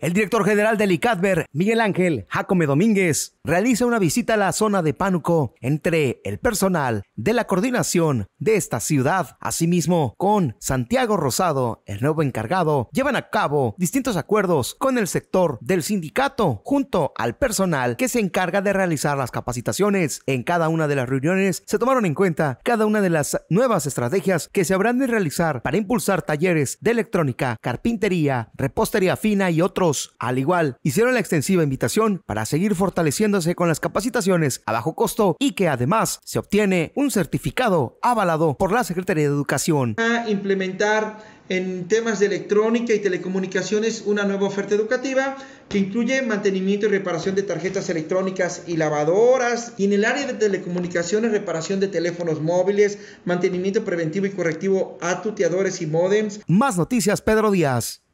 El director general del ICADBER, Miguel Ángel Jacome Domínguez, realiza una visita a la zona de Pánuco entre el personal de la coordinación de esta ciudad. Asimismo, con Santiago Rosado, el nuevo encargado, llevan a cabo distintos acuerdos con el sector del sindicato junto al personal que se encarga de realizar las capacitaciones. En cada una de las reuniones se tomaron en cuenta cada una de las nuevas estrategias que se habrán de realizar para impulsar talleres de electrónica, carpintería, repostería fina y otros. Al igual, hicieron la extensiva invitación para seguir fortaleciendo con las capacitaciones a bajo costo y que además se obtiene un certificado avalado por la Secretaría de Educación. A implementar en temas de electrónica y telecomunicaciones una nueva oferta educativa que incluye mantenimiento y reparación de tarjetas electrónicas y lavadoras, y en el área de telecomunicaciones reparación de teléfonos móviles, mantenimiento preventivo y correctivo a tuteadores y modems. Más noticias, Pedro Díaz.